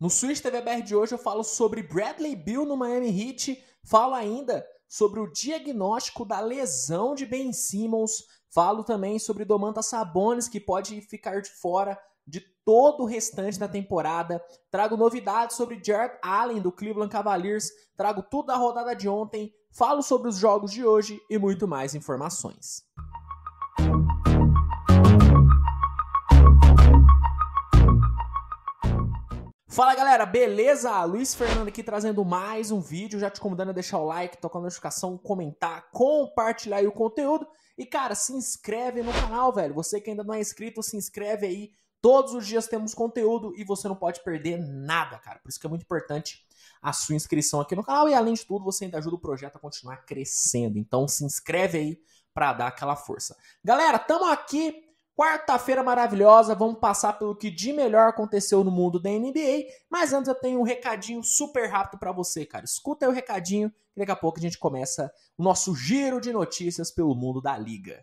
No Switch TV BR de hoje eu falo sobre Bradley Bill no Miami Heat, falo ainda sobre o diagnóstico da lesão de Ben Simmons, falo também sobre Domantas Sabonis que pode ficar de fora de todo o restante da temporada. Trago novidades sobre Jared Allen do Cleveland Cavaliers, trago tudo da rodada de ontem, falo sobre os jogos de hoje e muito mais informações. Fala galera, beleza? Luiz Fernando aqui trazendo mais um vídeo, já te convidando a deixar o like, tocar a notificação, comentar, compartilhar o conteúdo. E cara, se inscreve no canal, velho. Você que ainda não é inscrito, se inscreve aí. Todos os dias temos conteúdo e você não pode perder nada, cara. Por isso que é muito importante a sua inscrição aqui no canal e além de tudo, você ainda ajuda o projeto a continuar crescendo. Então se inscreve aí para dar aquela força. Galera, tamo aqui Quarta-feira maravilhosa, vamos passar pelo que de melhor aconteceu no mundo da NBA, mas antes eu tenho um recadinho super rápido para você, cara. Escuta aí o recadinho e daqui a pouco a gente começa o nosso giro de notícias pelo mundo da liga.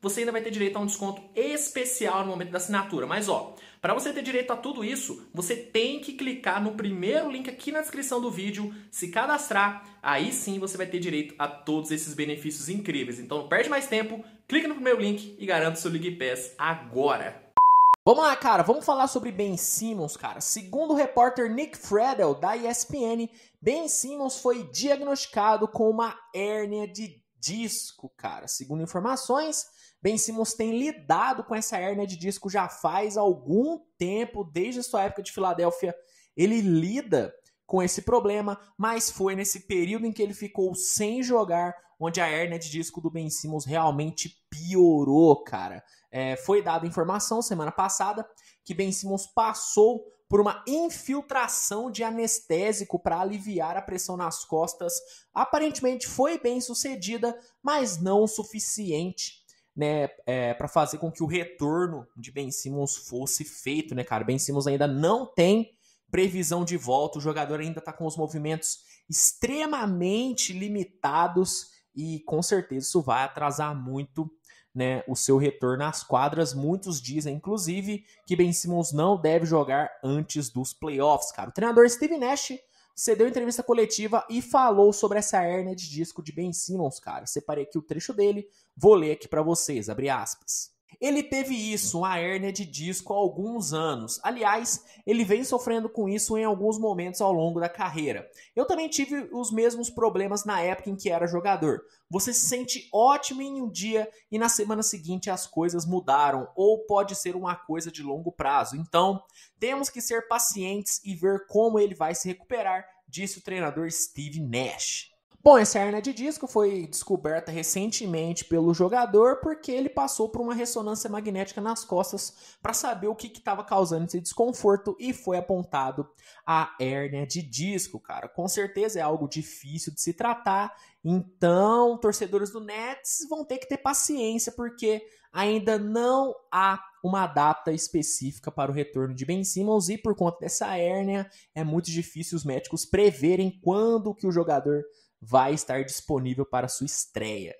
você ainda vai ter direito a um desconto especial no momento da assinatura. Mas ó, para você ter direito a tudo isso, você tem que clicar no primeiro link aqui na descrição do vídeo, se cadastrar, aí sim você vai ter direito a todos esses benefícios incríveis. Então não perde mais tempo, clica no primeiro link e garanta seu League Pass agora. Vamos lá, cara, vamos falar sobre Ben Simmons, cara. Segundo o repórter Nick Friedel, da ESPN, Ben Simmons foi diagnosticado com uma hérnia de disco, cara. Segundo informações, Ben Simmons tem lidado com essa hernia de disco já faz algum tempo, desde sua época de Filadélfia. Ele lida com esse problema, mas foi nesse período em que ele ficou sem jogar onde a hernia de disco do Ben Simmons realmente piorou, cara. É, foi dada informação semana passada que Ben Simmons passou por uma infiltração de anestésico para aliviar a pressão nas costas. Aparentemente foi bem sucedida, mas não o suficiente. Né, é, para fazer com que o retorno de Ben Simmons fosse feito, né, cara? Ben Simmons ainda não tem previsão de volta, o jogador ainda está com os movimentos extremamente limitados e com certeza isso vai atrasar muito né, o seu retorno às quadras. Muitos dizem, inclusive, que Ben Simmons não deve jogar antes dos playoffs, cara. O treinador Steve Nash cedeu entrevista coletiva e falou sobre essa hernia de disco de Ben Simmons, cara. Separei aqui o trecho dele, vou ler aqui para vocês, abre aspas. Ele teve isso, uma hérnia de disco há alguns anos. Aliás, ele vem sofrendo com isso em alguns momentos ao longo da carreira. Eu também tive os mesmos problemas na época em que era jogador. Você se sente ótimo em um dia e na semana seguinte as coisas mudaram, ou pode ser uma coisa de longo prazo. Então, temos que ser pacientes e ver como ele vai se recuperar, disse o treinador Steve Nash. Bom, essa hernia de disco foi descoberta recentemente pelo jogador porque ele passou por uma ressonância magnética nas costas para saber o que estava causando esse desconforto e foi apontado a hernia de disco, cara. Com certeza é algo difícil de se tratar, então torcedores do Nets vão ter que ter paciência porque ainda não há uma data específica para o retorno de Ben Simmons e por conta dessa hérnia é muito difícil os médicos preverem quando que o jogador vai estar disponível para sua estreia.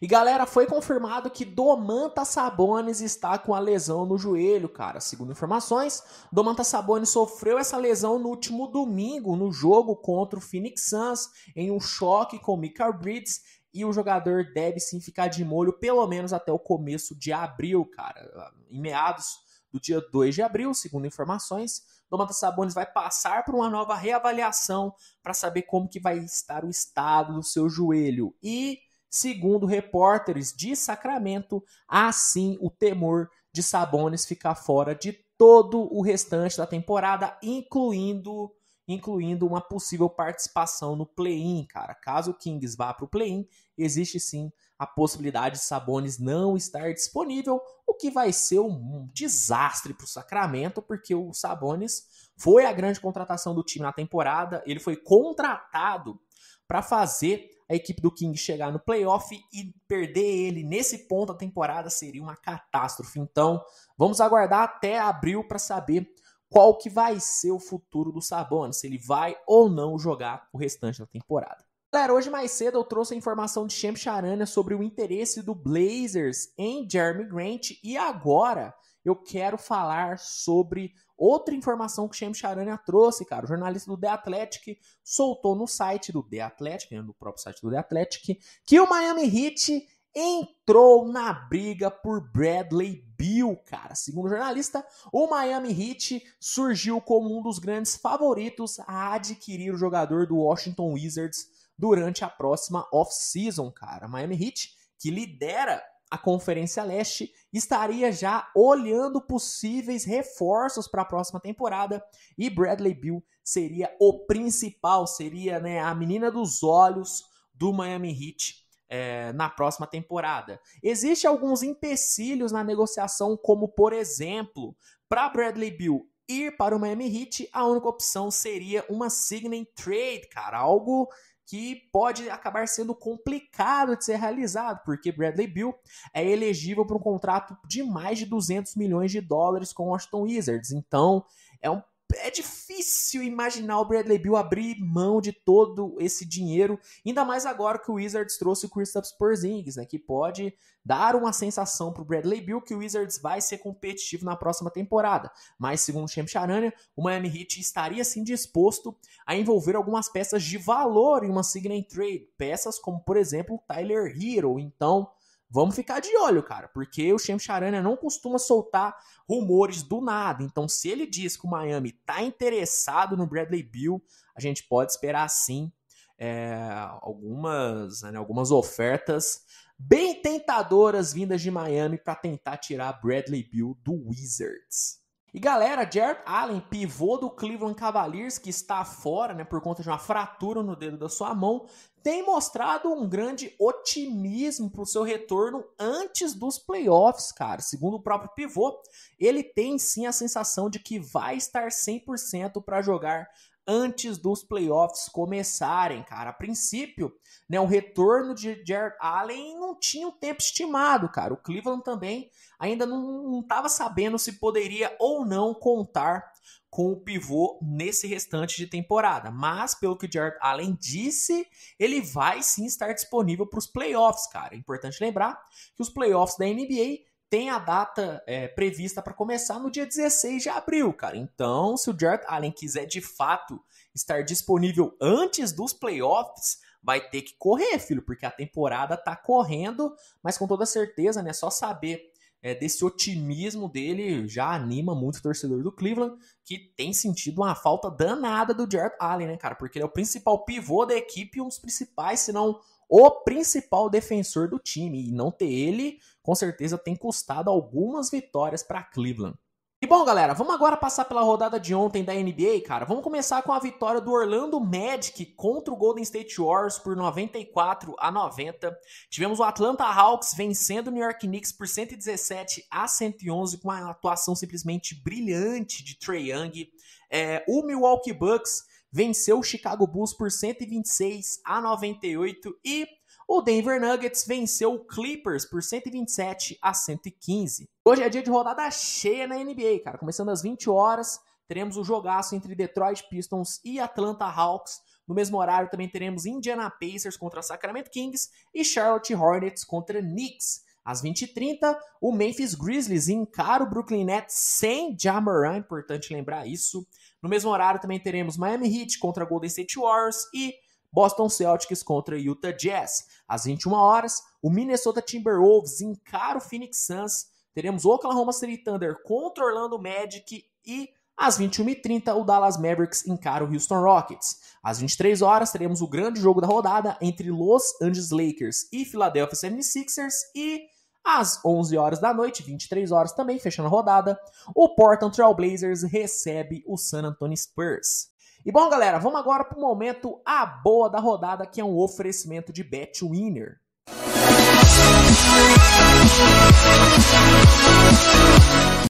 E galera, foi confirmado que Domantas Sabonis está com a lesão no joelho, cara. Segundo informações, Domantas Sabonis sofreu essa lesão no último domingo no jogo contra o Phoenix Suns em um choque com Michael Bridges e o jogador deve sim ficar de molho pelo menos até o começo de abril, cara. Em meados do dia 2 de abril, segundo informações, Domantas Sabonis vai passar por uma nova reavaliação para saber como que vai estar o estado do seu joelho. E, segundo repórteres de Sacramento, há sim o temor de Sabonis ficar fora de todo o restante da temporada, incluindo incluindo uma possível participação no play-in, cara. Caso o Kings vá para o play-in, existe sim a possibilidade de Sabonis não estar disponível que vai ser um desastre para o Sacramento, porque o Sabonis foi a grande contratação do time na temporada. Ele foi contratado para fazer a equipe do King chegar no playoff e perder ele nesse ponto da temporada seria uma catástrofe. Então, vamos aguardar até abril para saber qual que vai ser o futuro do Sabonis, se ele vai ou não jogar o restante da temporada. Galera, hoje mais cedo eu trouxe a informação de Shem Charania sobre o interesse do Blazers em Jeremy Grant e agora eu quero falar sobre outra informação que Shem Charania trouxe, cara. O jornalista do The Athletic soltou no site do The Athletic, né, no próprio site do The Athletic, que o Miami Heat entrou na briga por Bradley Bill, cara. Segundo o jornalista, o Miami Heat surgiu como um dos grandes favoritos a adquirir o jogador do Washington Wizards durante a próxima off-season, cara. Miami Heat, que lidera a Conferência Leste, estaria já olhando possíveis reforços para a próxima temporada e Bradley Bill seria o principal, seria né, a menina dos olhos do Miami Heat é, na próxima temporada. Existem alguns empecilhos na negociação, como por exemplo, para Bradley Bill ir para o Miami Heat, a única opção seria uma signing trade, cara, algo que pode acabar sendo complicado de ser realizado, porque Bradley Bill é elegível para um contrato de mais de 200 milhões de dólares com Washington Wizards. Então, é um é difícil imaginar o Bradley Bill abrir mão de todo esse dinheiro, ainda mais agora que o Wizards trouxe o Kristaps Porzingis, né, que pode dar uma sensação para o Bradley Bill que o Wizards vai ser competitivo na próxima temporada. Mas segundo o Shem Charania, o Miami Heat estaria sim disposto a envolver algumas peças de valor em uma sign and trade, peças como por exemplo o Tyler Hero, então vamos ficar de olho, cara, porque o Shem Charania não costuma soltar rumores do nada. Então, se ele diz que o Miami está interessado no Bradley Bill, a gente pode esperar sim é, algumas, né, algumas ofertas bem tentadoras vindas de Miami para tentar tirar Bradley Bill do Wizards. E galera, Jared Allen, pivô do Cleveland Cavaliers, que está fora né, por conta de uma fratura no dedo da sua mão, tem mostrado um grande otimismo para o seu retorno antes dos playoffs, cara. Segundo o próprio pivô, ele tem sim a sensação de que vai estar 100% para jogar antes dos playoffs começarem, cara. A princípio, né, o retorno de Jared Allen não tinha um tempo estimado, cara. O Cleveland também ainda não estava sabendo se poderia ou não contar com o pivô nesse restante de temporada. Mas, pelo que o Jared Allen disse, ele vai sim estar disponível para os playoffs, cara. É importante lembrar que os playoffs da NBA tem a data é, prevista para começar no dia 16 de abril, cara. Então, se o Jared Allen quiser de fato estar disponível antes dos playoffs, vai ter que correr, filho, porque a temporada tá correndo, mas com toda certeza, né? Só saber é, desse otimismo dele já anima muito o torcedor do Cleveland, que tem sentido uma falta danada do Jared Allen, né, cara? Porque ele é o principal pivô da equipe e um dos principais, se não o principal defensor do time. E não ter ele, com certeza, tem custado algumas vitórias para Cleveland. E bom, galera, vamos agora passar pela rodada de ontem da NBA, cara. Vamos começar com a vitória do Orlando Magic contra o Golden State Warriors por 94 a 90. Tivemos o Atlanta Hawks vencendo o New York Knicks por 117 a 111 com uma atuação simplesmente brilhante de Trey Young. É, o Milwaukee Bucks venceu o Chicago Bulls por 126 a 98 e o Denver Nuggets venceu o Clippers por 127 a 115. Hoje é dia de rodada cheia na NBA, cara. Começando às 20 horas, teremos o jogaço entre Detroit Pistons e Atlanta Hawks. No mesmo horário também teremos Indiana Pacers contra Sacramento Kings e Charlotte Hornets contra Knicks. Às 20h30, o Memphis Grizzlies encara o Brooklyn Nets sem Jamoran, importante lembrar isso. No mesmo horário também teremos Miami Heat contra Golden State Warriors e Boston Celtics contra Utah Jazz. Às 21 horas, o Minnesota Timberwolves encara o Phoenix Suns. Teremos Oklahoma City Thunder contra Orlando Magic e às 21h30, o Dallas Mavericks encara o Houston Rockets. Às 23 horas teremos o grande jogo da rodada entre Los Angeles Lakers e Philadelphia 76ers e às 11 horas da noite, 23 horas também, fechando a rodada, o Portland Trail Blazers recebe o San Antonio Spurs. E bom, galera, vamos agora para o momento a boa da rodada, que é um oferecimento de Betwinner.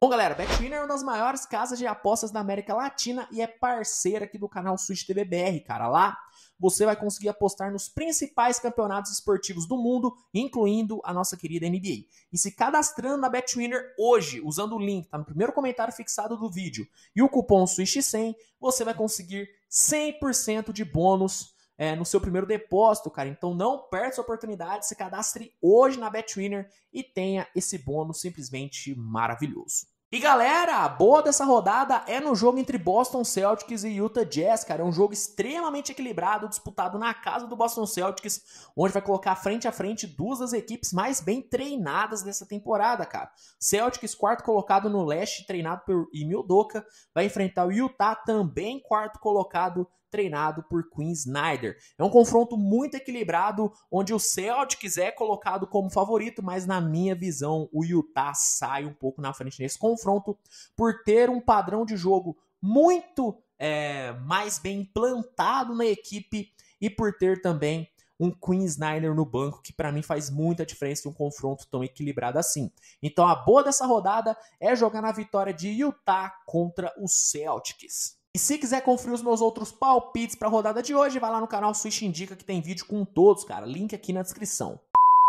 Bom, galera, BetWinner é uma das maiores casas de apostas da América Latina e é parceira aqui do canal Switch TVBR, cara. Lá você vai conseguir apostar nos principais campeonatos esportivos do mundo, incluindo a nossa querida NBA. E se cadastrando na Betwinner hoje, usando o link, tá no primeiro comentário fixado do vídeo, e o cupom SWISH100, você vai conseguir 100% de bônus é, no seu primeiro depósito, cara. Então não perca essa oportunidade, se cadastre hoje na Betwinner e tenha esse bônus simplesmente maravilhoso. E galera, a boa dessa rodada é no jogo entre Boston Celtics e Utah Jazz, cara. É um jogo extremamente equilibrado, disputado na casa do Boston Celtics, onde vai colocar frente a frente duas das equipes mais bem treinadas dessa temporada, cara. Celtics, quarto colocado no leste, treinado por Emil Doca, vai enfrentar o Utah, também quarto colocado treinado por Quinn Snyder. É um confronto muito equilibrado, onde o Celtics é colocado como favorito, mas na minha visão o Utah sai um pouco na frente nesse confronto por ter um padrão de jogo muito é, mais bem implantado na equipe e por ter também um Queen Snyder no banco, que para mim faz muita diferença um confronto tão equilibrado assim. Então a boa dessa rodada é jogar na vitória de Utah contra o Celtics. E se quiser conferir os meus outros palpites para a rodada de hoje, vai lá no canal Switch Indica que tem vídeo com todos, cara. Link aqui na descrição.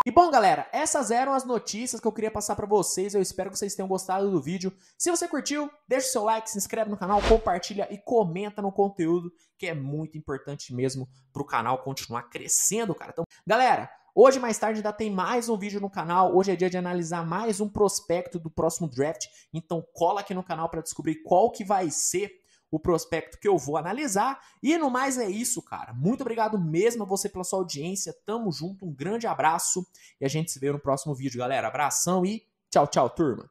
E bom, galera, essas eram as notícias que eu queria passar para vocês. Eu espero que vocês tenham gostado do vídeo. Se você curtiu, deixa o seu like, se inscreve no canal, compartilha e comenta no conteúdo, que é muito importante mesmo para o canal continuar crescendo, cara. Então, galera, hoje mais tarde ainda tem mais um vídeo no canal. Hoje é dia de analisar mais um prospecto do próximo draft. Então, cola aqui no canal para descobrir qual que vai ser o prospecto que eu vou analisar. E no mais é isso, cara. Muito obrigado mesmo a você pela sua audiência. Tamo junto, um grande abraço e a gente se vê no próximo vídeo, galera. Abração e tchau, tchau, turma.